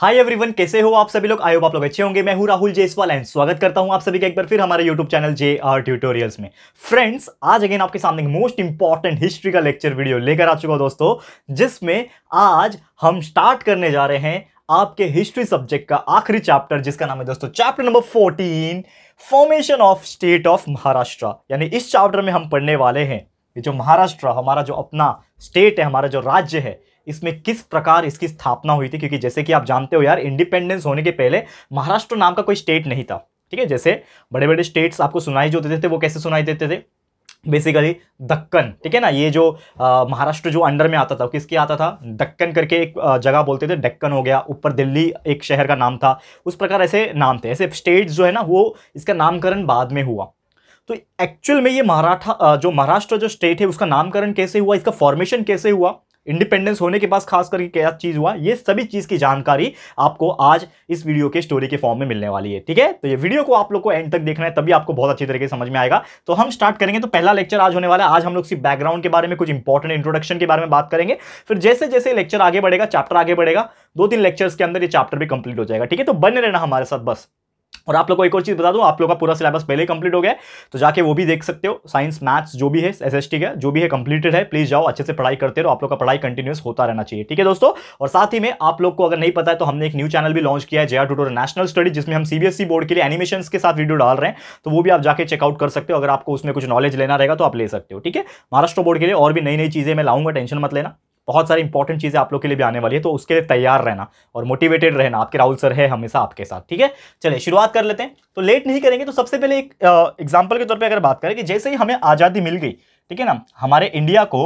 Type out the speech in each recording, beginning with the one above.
hi everyone कैसे हो आप सभी लोग आयो आप लोग अच्छे होंगे मैं हूं राहुल जयसवाल एंड स्वागत करता हूं आप सभी का एक बार फिर हमारे YouTube channel J R tutorials में फ्रेंड्स आज अगेन आपके सामने मोस्ट इंपॉर्टेंट हिस्ट्री का लेक्चर वीडियो लेकर आ चुका हूं दोस्तों जिसमें आज हम स्टार्ट करने जा रहे हैं आपके हिस्ट्री सब्जेक्ट का आखिरी चैप्टर जिसका नाम है दोस्तों chapter number fourteen formation of state of Maharashtra यानी इस चैप्टर में हम पढ़ने वाले हैं जो महाराष्ट्र हमारा जो अपना स्टेट है हमारा जो राज्य है इसमें किस प्रकार इसकी स्थापना हुई थी क्योंकि जैसे कि आप जानते हो यार इंडिपेंडेंस होने के पहले महाराष्ट्र नाम का कोई स्टेट नहीं था ठीक है जैसे बड़े बड़े स्टेट्स आपको सुनाई जो देते थे वो कैसे सुनाई देते थे बेसिकली दक्कन ठीक है ना ये जो महाराष्ट्र जो अंडर में आता था किसके आता था दक्कन करके एक जगह बोलते थे दक्कन हो गया ऊपर दिल्ली एक शहर का नाम था उस प्रकार ऐसे नाम थे ऐसे स्टेट्स जो है ना वो इसका नामकरण बाद में हुआ तो एक्चुअल में ये महाराठा जो महाराष्ट्र जो स्टेट है उसका नामकरण कैसे हुआ इसका फॉर्मेशन कैसे हुआ इंडिपेंडेंस होने के बाद खास करके क्या चीज़ हुआ ये सभी चीज़ की जानकारी आपको आज इस वीडियो के स्टोरी के फॉर्म में मिलने वाली है ठीक है तो ये वीडियो को आप लोग को एंड तक देखना है तभी आपको बहुत अच्छी तरीके से समझ में आएगा तो हम स्टार्ट करेंगे तो पहला लेक्चर आज होने वाला है आज हम लोग सिर्फ बैकग्राउंड के बारे में कुछ इंपॉर्टेंट इंट्रोडक्शन के बारे में बात करेंगे फिर जैसे जैसे लेक्चर आगे बढ़ेगा चैप्टर आगे बढ़ेगा दो तीन लेक्चर्स के अंदर ये चैप्टर भी कंप्लीट हो जाएगा ठीक है तो बने रहना हमारे साथ बस और आप लोग को एक और चीज़ बता दूँ आप लोग का पूरा सिलेबस पहले ही कंप्लीट हो गया तो जाके वो भी देख सकते हो साइंस मैथ्स जो भी है एस एस टी का जो भी है कंप्लीटेड है प्लीज़ जाओ अच्छे से पढ़ाई करते रहो आप लोग का पढ़ाई कंटिन्यूस होता रहना चाहिए ठीक है दोस्तों और साथ ही में आप लोग को अगर नहीं पता है तो हमने एक न्यू चैनल भी लॉन्च किया है जया टूटोर नेशनल स्टडी जिसमें हम सी बोर्ड e के लिए एनिमेशन के साथ वीडियो डाल रहे हैं तो वो भी आप जाके चेकआउट कर सकते हो अगर आपको उसमें कुछ नॉलेज लेना रहेगा तो आप ले सकते हो ठीक है महाराष्ट्र बोर्ड के लिए और भी नई नई चीज़ें मैं लाऊंगा टेंशन मत लेना बहुत सारी इंपॉर्टेंट चीज़ें आप लोग के लिए भी आने वाली है तो उसके लिए तैयार रहना और मोटिवेटेड रहना आपके राहुल सर है हमेशा आपके साथ ठीक है चलिए शुरुआत कर लेते हैं तो लेट नहीं करेंगे तो सबसे पहले एक एग्जाम्पल के तौर पर अगर बात करें कि जैसे ही हमें आज़ादी मिल गई ठीक है ना हमारे इंडिया को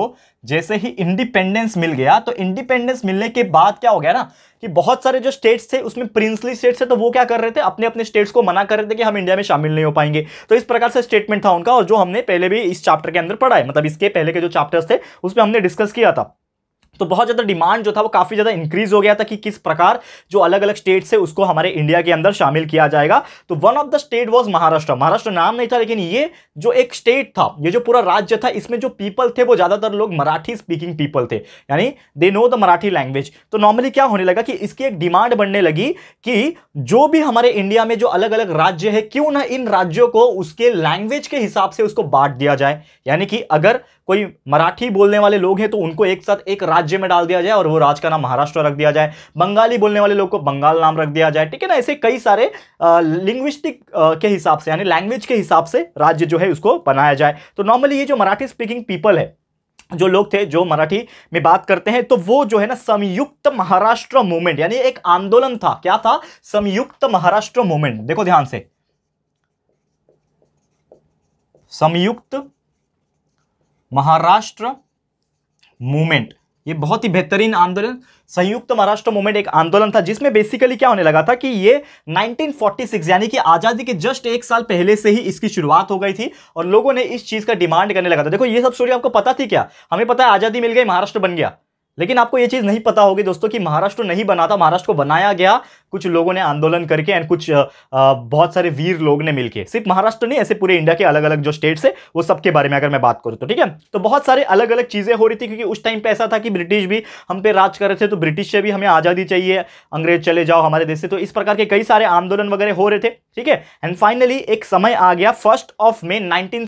जैसे ही इंडिपेंडेंस मिल गया तो इंडिपेंडेंस मिलने के बाद क्या हो गया ना कि बहुत सारे जो स्टेट्स थे उसमें प्रिंसली स्टेट्स थे तो वो क्या कर रहे थे अपने अपने स्टेट्स को मना कर रहे थे कि हम इंडिया में शामिल नहीं हो पाएंगे तो इस प्रकार से स्टेटमेंट था उनका और जो हमने पहले भी इस चैप्टर के अंदर पढ़ा है मतलब इसके पहले के जो चैप्टर्स थे उसमें हमने डिस्कस किया था तो बहुत ज़्यादा डिमांड जो था वो काफ़ी ज़्यादा इंक्रीज हो गया था कि किस प्रकार जो अलग अलग स्टेट से उसको हमारे इंडिया के अंदर शामिल किया जाएगा तो one of the state was Maharashtra Maharashtra नाम नहीं था लेकिन ये जो एक स्टेट था ये जो पूरा राज्य था इसमें जो पीपल थे वो ज़्यादातर लोग मराठी स्पीकिंग पीपल थे यानी they know the Marathi language तो नॉर्मली क्या होने लगा कि इसकी एक डिमांड बनने लगी कि जो भी हमारे इंडिया में जो अलग अलग राज्य है क्यों ना इन राज्यों को उसके लैंग्वेज के हिसाब से उसको बांट दिया जाए यानी कि अगर कोई मराठी बोलने वाले लोग हैं तो उनको एक साथ एक राज्य राज्य में डाल दिया जाए और वो राज्य का नाम महाराष्ट्र रख दिया जाए बंगाली बोलने वाले लोग को बंगाल नाम रख दिया जाए ठीक है ना ऐसे कई सारे लिंग्विस्टिक के हिसाब से यानी लैंग्वेज के हिसाब से राज्य जो है उसको बनाया जाए तो नॉर्मली ये जो मराठी स्पीकिंग पीपल है जो लोग थे जो मराठी में बात करते हैं तो वो जो है ना संयुक्त महाराष्ट्र मूवमेंट यानी एक आंदोलन था क्या था संयुक्त महाराष्ट्र मूवमेंट देखो ध्यान से संयुक्त महाराष्ट्र मूवमेंट ये बहुत ही बेहतरीन आंदोलन संयुक्त महाराष्ट्र मूवमेंट एक आंदोलन था जिसमें बेसिकली क्या होने लगा था कि ये 1946 यानी कि आज़ादी के जस्ट एक साल पहले से ही इसकी शुरुआत हो गई थी और लोगों ने इस चीज़ का डिमांड करने लगा था देखो ये सब स्टोरी आपको पता थी क्या हमें पता है आज़ादी मिल गई महाराष्ट्र बन गया लेकिन आपको ये चीज़ नहीं पता होगी दोस्तों कि महाराष्ट्र नहीं बना था महाराष्ट्र को बनाया गया कुछ लोगों ने आंदोलन करके एंड कुछ आ, बहुत सारे वीर लोग ने मिलकर सिर्फ महाराष्ट्र नहीं ऐसे पूरे इंडिया के अलग अलग जो स्टेट्स है वो सबके बारे में अगर मैं बात करूँ तो ठीक है तो बहुत सारे अलग अलग चीज़ें हो रही थी क्योंकि उस टाइम पे ऐसा था कि ब्रिटिश भी हम पे राज कर रहे थे तो ब्रिटिश से भी हमें आज़ादी चाहिए अंग्रेज चले जाओ हमारे देश से तो इस प्रकार के कई सारे आंदोलन वगैरह हो रहे थे ठीक है एंड फाइनली एक समय आ गया फर्स्ट ऑफ मे नाइनटीन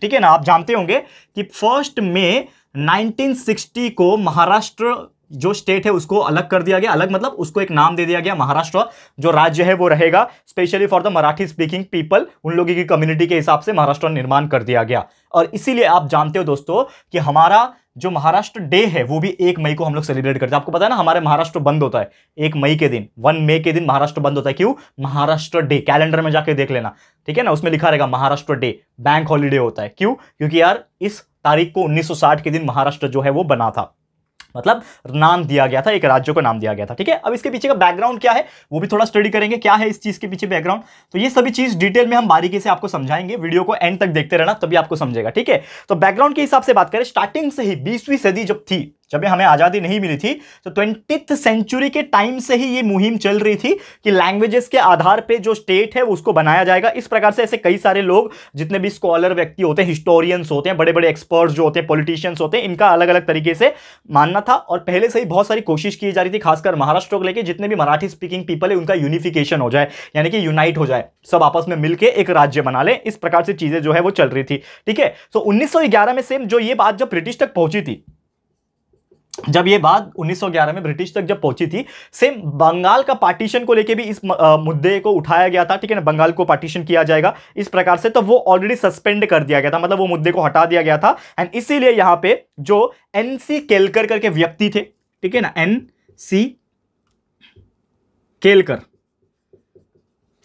ठीक है ना आप जानते होंगे कि फर्स्ट में 1960 को महाराष्ट्र जो स्टेट है उसको अलग कर दिया गया अलग मतलब उसको एक नाम दे दिया गया महाराष्ट्र जो राज्य है वो रहेगा specially for the Marathi speaking people उन लोगों की कम्युनिटी के हिसाब से महाराष्ट्र निर्माण कर दिया गया और इसीलिए आप जानते हो दोस्तों कि हमारा जो महाराष्ट्र डे है वो भी एक मई को हम लोग सेलिब्रेट करते हैं आपको पता है ना हमारे महाराष्ट्र बंद होता है एक मई के दिन वन मई के दिन महाराष्ट्र बंद होता है क्यों महाराष्ट्र डे कैलेंडर में जाके देख लेना ठीक है ना उसमें लिखा रहेगा महाराष्ट्र डे बैंक हॉलीडे होता है क्यों क्योंकि यार इस तारीख को 1960 के दिन महाराष्ट्र जो है वो बना था मतलब नाम दिया गया था एक राज्य को नाम दिया गया था ठीक है अब इसके पीछे का बैकग्राउंड क्या है वो भी थोड़ा स्टडी करेंगे क्या है इस चीज के पीछे बैकग्राउंड तो ये सभी चीज डिटेल में हम बारीकी से आपको समझाएंगे वीडियो को एंड तक देखते रहना तभी आपको समझेगा ठीक है तो बैकग्राउंड के हिसाब से बात करें स्टार्टिंग से ही बीसवीं सदी जब थी जब हमें आज़ादी नहीं मिली थी तो ट्वेंटी सेंचुरी के टाइम से ही ये मुहिम चल रही थी कि लैंग्वेजेस के आधार पे जो स्टेट है उसको बनाया जाएगा इस प्रकार से ऐसे कई सारे लोग जितने भी स्कॉलर व्यक्ति होते हैं हिस्टोरियंस होते हैं बड़े बड़े एक्सपर्ट्स जो होते हैं पॉलिटिशियंस होते हैं इनका अलग अलग तरीके से मानना था और पहले से ही बहुत सारी कोशिश की जा रही थी खासकर महाराष्ट्र को लेकर जितने भी मराठी स्पीकिंग पीपल है उनका यूनिफिकेशन हो जाए यानी कि यूनाइट हो जाए सब आपस में मिलकर एक राज्य बना ले इस प्रकार से चीज़ें जो है वो चल रही थी ठीक है सो तो उन्नीस में सेम जो ये बात जब ब्रिटिश तक पहुंची थी जब ये बात 1911 में ब्रिटिश तक जब पहुंची थी सेम बंगाल का पार्टीशन को लेके भी इस मुद्दे को उठाया गया था ठीक है ना बंगाल को पार्टीशन किया जाएगा इस प्रकार से तो वो ऑलरेडी सस्पेंड कर दिया गया था मतलब वो मुद्दे को हटा दिया गया था एंड इसीलिए यहाँ पे जो एन सी केलकर करके व्यक्ति थे ठीक है ना एन सी केलकर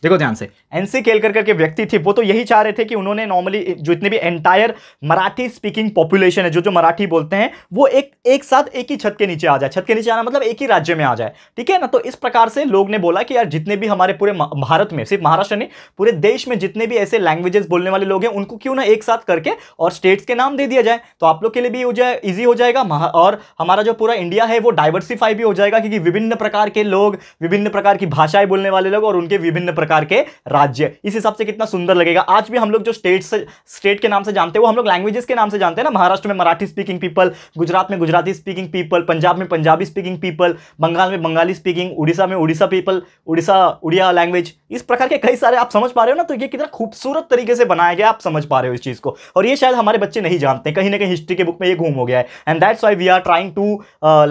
देखो ध्यान से एनसी केलकर के व्यक्ति थे वो तो यही चाह रहे थे कि उन्होंने नॉर्मली जितने भी एंटायर मराठी स्पीकिंग पॉपुलेशन है जो जो मराठी बोलते हैं वो एक एक साथ एक ही छत के नीचे आ जाए छत के नीचे आना मतलब एक ही राज्य में आ जाए ठीक है ना तो इस प्रकार से लोग ने बोला कि यार जितने भी हमारे पूरे भारत में सिर्फ महाराष्ट्र नहीं पूरे देश में जितने भी ऐसे लैंग्वेजेस बोलने वाले लोग हैं उनको क्यों ना एक साथ करके और स्टेट्स के नाम दे दिया जाए तो आप लोग के लिए भी हो जाए ईजी हो जाएगा और हमारा जो पूरा इंडिया है वो डाइवर्सिफाई भी हो जाएगा क्योंकि विभिन्न प्रकार के लोग विभिन्न प्रकार की भाषाएं बोलने वाले लोग और उनके विभिन्न प्रकार प्रकार के राज्य इस हिसाब से कितना सुंदर लगेगा आज भी हम लोग जो स्टेट से स्टेट के नाम से जानते हैं वो हम लोग लैंग्वेजेस के नाम से जानते हैं ना महाराष्ट्र में मराठी स्पीकिंग पीपल गुजरात में गुजराती स्पीकिंग पीपल पंजाब में पंजाबी स्पीकिंग पीपल बंगाल में बंगाली स्पीकिंग उड़ीसा में उड़ीसा पीपल उड़ीसा उड़िया लैंग्वेज इस प्रकार के कई सारे आप समझ पा रहे हो ना तो ये कितना खूबसूरत तरीके से बनाया गया आप समझ पा रहे हो इस चीज़ को और ये शायद हमारे बच्चे नहीं जानते कहीं ना कहीं हिस्ट्री के बुक में ये घूम हो गया है and that's why we are trying to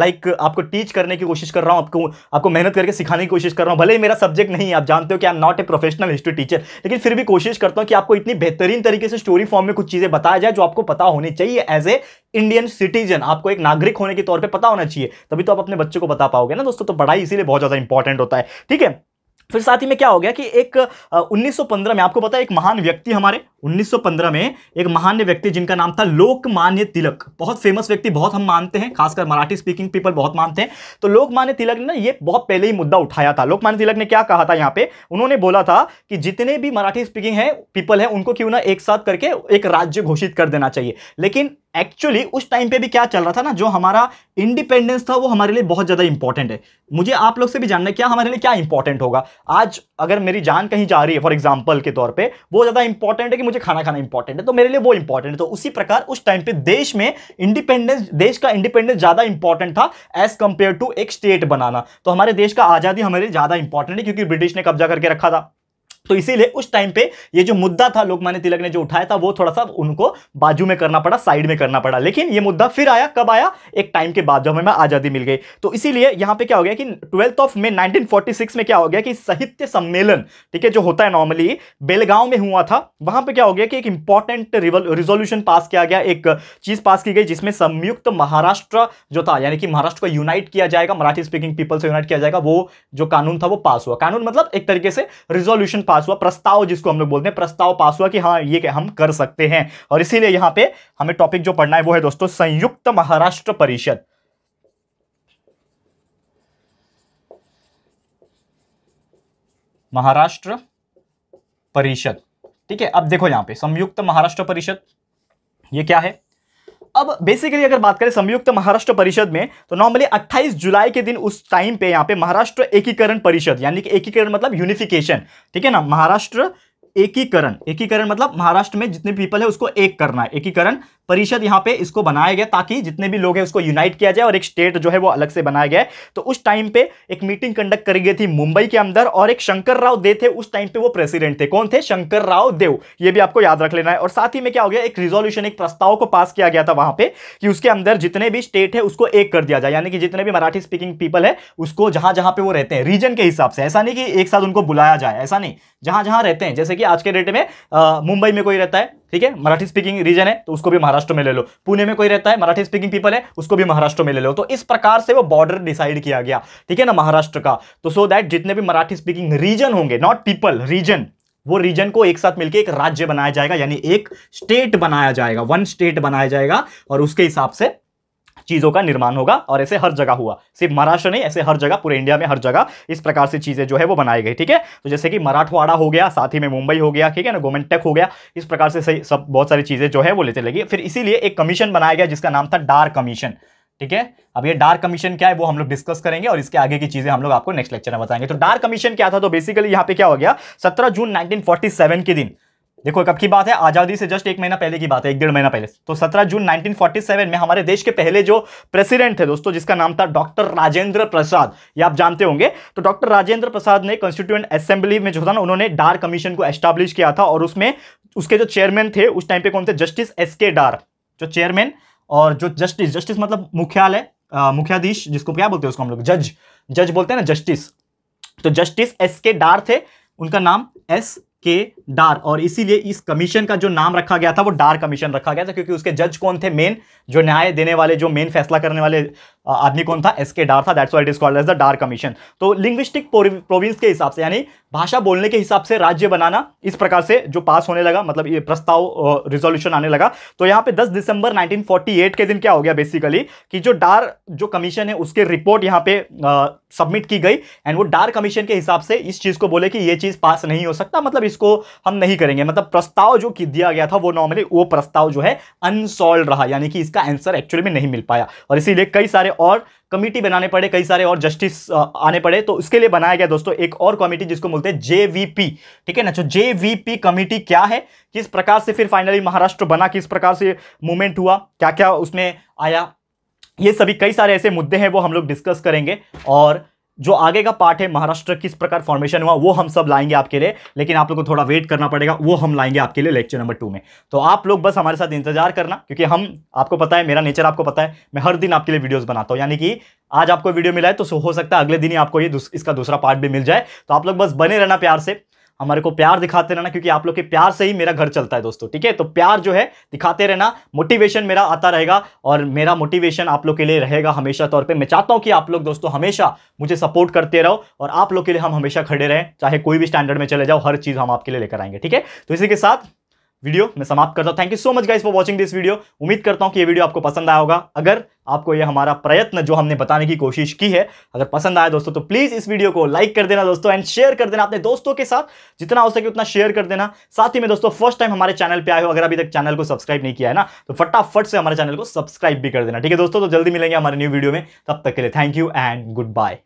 like आपको टीच करने की कोशिश कर रहा हूँ आपको आपको मेहनत करके सिखाने की कोशिश कर रहा हूँ भले ही मेरा सब्जेक्ट नहीं आप जानते हो कि I am not a professional history teacher लेकिन फिर भी कोशिश करता हूं कि आपको इतनी बेहतरीन तरीके से स्टोरी फॉर्म में कुछ चीज़ें बताया जाए जो आपको पता होनी चाहिए एज ए इंडियन सिटीजन आपको एक नागरिक होने के तौर पर पता होना चाहिए तभी तो आप अपने बच्चे को बता पाओगे ना दोस्तों तो पढ़ाई इसीलिए बहुत ज़्यादा इंपॉर्टेंट होता है ठीक है फिर साथ ही में क्या हो गया कि एक आ, 1915 में आपको पता है एक महान व्यक्ति हमारे 1915 में एक महान व्यक्ति जिनका नाम था लोकमान्य तिलक बहुत फेमस व्यक्ति बहुत हम मानते हैं खासकर मराठी स्पीकिंग पीपल बहुत मानते हैं तो लोकमान्य तिलक ने ना ये बहुत पहले ही मुद्दा उठाया था लोकमान्य तिलक ने क्या कहा था यहाँ पे उन्होंने बोला था कि जितने भी मराठी स्पीकिंग है पीपल है उनको क्यों ना एक साथ करके एक राज्य घोषित कर देना चाहिए लेकिन एक्चुअली उस टाइम पे भी क्या चल रहा था ना जो हमारा इंडिपेंडेंस था वो हमारे लिए बहुत ज़्यादा इंपॉर्टेंट है मुझे आप लोग से भी जानना है क्या हमारे लिए क्या इंपॉर्टेंट होगा आज अगर मेरी जान कहीं जा रही है फॉर एग्जाम्पल के तौर पर वो ज़्यादा इंपॉर्टेंट है कि मुझे मुझे खाना खाना इंपॉर्टेंट है तो मेरे लिए वो इंपॉर्टेंट है तो उसी प्रकार उस टाइम पे देश में इंडिपेंडेंस देश का इंडिपेंडेंस ज़्यादा इंपॉर्टेंट था एज कंपेयर टू एक स्टेट बनाना तो हमारे देश का आज़ादी हमारे लिए ज़्यादा इंपॉर्टेंट है क्योंकि ब्रिटिश ने कब्जा करके रखा था तो इसीलिए उस टाइम पे ये जो मुद्दा था लोकमान्य तिलक ने जो उठाया था वो थोड़ा सा उनको बाजू में करना पड़ा साइड में करना पड़ा लेकिन ये मुद्दा फिर आया कब आया एक टाइम के बाद जब हमें आज़ादी मिल गई तो इसीलिए यहां पे क्या हो गया कि ट्वेल्थ ऑफ मे 1946 में क्या हो गया कि साहित्य सम्मेलन ठीक है जो होता है नॉर्मली बेलगांव में हुआ था वहां पर क्या हो गया कि एक इंपॉर्टेंट रिजोल्यूशन पास किया गया एक चीज़ पास की गई जिसमें संयुक्त महाराष्ट्र जो था यानी कि महाराष्ट्र को यूनाइट किया जाएगा मराठी स्पीकिंग पीपल से यूनाइट किया जाएगा वो जो कानून था वो पास हुआ कानून मतलब एक तरीके से रिजोल्यूशन पास हुआ प्रस्ताव जिसको हम लोग बोलते हैं प्रस्ताव पास हुआ कि हाँ ये हम कर सकते हैं और इसीलिए यहां पे हमें टॉपिक जो पढ़ना है वो है दोस्तों संयुक्त महाराष्ट्र परिषद महाराष्ट्र परिषद ठीक है अब देखो यहां पे संयुक्त महाराष्ट्र परिषद ये क्या है अब बेसिकली अगर बात करें संयुक्त महाराष्ट्र परिषद में तो नॉर्मली 28 जुलाई के दिन उस टाइम पे यहाँ पे महाराष्ट्र एकीकरण परिषद यानी कि एकीकरण मतलब यूनिफिकेशन ठीक है ना महाराष्ट्र एकीकरण एकीकरण मतलब महाराष्ट्र में जितने पीपल है उसको एक करना एकीकरण परिषद यहाँ पे इसको बनाया गया ताकि जितने भी लोग हैं उसको यूनाइट किया जाए और एक स्टेट जो है वो अलग से बनाया गया तो उस टाइम पे एक मीटिंग कंडक्ट करी गई थी मुंबई के अंदर और एक शंकर राव देव थे उस टाइम पे वो प्रेसिडेंट थे कौन थे शंकर राव देव ये भी आपको याद रख लेना है और साथ ही में क्या हो गया एक रिजोल्यूशन एक प्रस्ताव को पास किया गया था वहां पर कि उसके अंदर जितने भी स्टेट है उसको एक कर दिया जाए यानी कि जितने भी मराठी स्पीकिंग पीपल है उसको जहां जहां पर वो रहते हैं रीजन के हिसाब से ऐसा नहीं कि एक साथ उनको बुलाया जाए ऐसा नहीं जहां जहां रहते हैं जैसे कि आज के डेट में मुंबई में कोई रहता है ठीक है मराठी स्पीकिंग रीजन है तो उसको भी महाराष्ट्र में ले लो पुणे में कोई रहता है मराठी स्पीकिंग पीपल है उसको भी महाराष्ट्र में ले लो तो इस प्रकार से वो बॉर्डर डिसाइड किया गया ठीक है ना महाराष्ट्र का तो सो दैट जितने भी मराठी स्पीकिंग रीजन होंगे नॉट पीपल रीजन वो रीजन को एक साथ मिलकर एक राज्य बनाया जाएगा यानी एक स्टेट बनाया जाएगा वन स्टेट बनाया जाएगा और उसके हिसाब से चीज़ों का निर्माण होगा और ऐसे हर जगह हुआ सिर्फ महाराष्ट्र नहीं ऐसे हर जगह पूरे इंडिया में हर जगह इस प्रकार से चीज़ें जो है वो बनाई गई ठीक है तो जैसे कि मराठवाड़ा हो गया साथ ही में मुंबई हो गया ठीक है ना गोमेंटेक हो गया इस प्रकार से सही सब बहुत सारी चीज़ें जो है वो लेते लगी फिर इसीलिए एक कमीशन बनाया गया जिसका नाम था डार कमीशन ठीक है अब ये डार्क कमीशन क्या है वो हम लोग डिस्कस करेंगे और इसके आगे की चीजें हम लोग आपको नेक्स्ट लेक्चर में बताएंगे तो डार्क कमीशन क्या था तो बेसिकली यहाँ पे क्या हो गया सत्रह जून 1947 के दिन देखो कब की बात है आज़ादी से जस्ट एक महीना पहले की बात है एक डेढ़ महीना पहले तो 17 जून 1947 में हमारे देश के पहले जो प्रेसिडेंट थे दोस्तों जिसका नाम था डॉक्टर राजेंद्र प्रसाद ये आप जानते होंगे तो डॉक्टर राजेंद्र प्रसाद ने कॉन्स्टिट्यूएंट असेंबली में जो था ना उन्होंने डार कमीशन को एस्टाब्लिश किया था और उसमें उसके जो चेयरमैन थे उस टाइम पे कौन थे जस्टिस एस के डार जो चेयरमैन और जो जस्टिस जस्टिस मतलब मुख्यालय मुख्याधीश जिसको क्या बोलते हैं उसको हम लोग जज जज बोलते हैं ना जस्टिस तो जस्टिस एस के डार थे उनका नाम एस के डार और इसीलिए इस कमीशन का जो नाम रखा गया था वो डार कमीशन रखा गया था क्योंकि उसके जज कौन थे मेन जो न्याय देने वाले जो मेन फैसला करने वाले आदमी कौन था एस के डार था that's why is called as the Dar commission तो लिंग्विस्टिक प्रोविंस के हिसाब से यानी भाषा बोलने के हिसाब से राज्य बनाना इस प्रकार से जो पास होने लगा मतलब ये प्रस्ताव रिजोल्यूशन आने लगा तो यहाँ पे 10 दिसंबर 1948 के दिन क्या हो गया बेसिकली कि जो डार जो कमीशन है उसके रिपोर्ट यहाँ पे सबमिट की गई एंड वो डार कमीशन के हिसाब से इस चीज़ को बोले कि ये चीज़ पास नहीं हो सकता मतलब इसको हम नहीं करेंगे मतलब प्रस्ताव जो दिया गया था वो नॉर्मली वो प्रस्ताव जो है अनसॉल्व रहा यानी कि इसका आंसर एक्चुअली में नहीं मिल पाया और इसीलिए कई सारे और कमिटी बनाने पड़े कई सारे और जस्टिस आने पड़े तो उसके लिए बनाया गया दोस्तों एक और कमेटी जिसको बोलते हैं जेवीपी ठीक है ना जो जेवीपी कमेटी क्या है किस प्रकार से फिर फाइनली महाराष्ट्र बना किस प्रकार से मूवमेंट हुआ क्या क्या उसमें आया ये सभी कई सारे ऐसे मुद्दे हैं वो हम लोग डिस्कस करेंगे और जो आगे का पार्ट है महाराष्ट्र किस प्रकार फॉर्मेशन हुआ वो हम सब लाएंगे आपके लिए लेकिन आप लोग को थोड़ा वेट करना पड़ेगा वो हम लाएंगे आपके लिए लेक्चर नंबर टू में तो आप लोग बस हमारे साथ इंतजार करना क्योंकि हम आपको पता है मेरा नेचर आपको पता है मैं हर दिन आपके लिए वीडियोस बनाता हूँ यानी कि आज आपको वीडियो मिला है तो हो सकता है अगले दिन ही आपको ये दुस, इसका दूसरा पार्ट भी मिल जाए तो आप लोग बस बने रहना प्यार से हमारे को प्यार दिखाते रहना क्योंकि आप लोग के प्यार से ही मेरा घर चलता है दोस्तों ठीक है तो प्यार जो है दिखाते रहना मोटिवेशन मेरा आता रहेगा और मेरा मोटिवेशन आप लोग के लिए रहेगा हमेशा तौर पर मैं चाहता हूँ कि आप लोग दोस्तों हमेशा मुझे सपोर्ट करते रहो और आप लोग के लिए हम हमेशा खड़े रहें चाहे कोई भी स्टैंडर्ड में चले जाओ हर चीज़ हम आपके लिए लेकर आएंगे ठीक है तो इसी के साथ वीडियो मैं समाप्त करता हूँ thank you so much guys for watching this video उम्मीद करता हूँ कि ये वीडियो आपको पसंद आया होगा अगर आपको ये हमारा प्रयत्न जो हमने बताने की कोशिश की है अगर पसंद आया दोस्तों तो प्लीज़ इस वीडियो को लाइक कर देना दोस्तों एंड शेयर कर देना अपने दोस्तों के साथ जितना हो सके उतना शेयर कर देना साथ ही में दोस्तों फर्स्ट टाइम हमारे चैनल पर आए हो अगर अभी तक चैनल को सब्सक्राइब नहीं किया है ना तो फटाफट से हमारे चैनल को सब्सक्राइब भी कर देना ठीक है दोस्तों तो जल्दी मिलेंगे हमारे न्यू वीडियो में तब तक के लिए thank you and good bye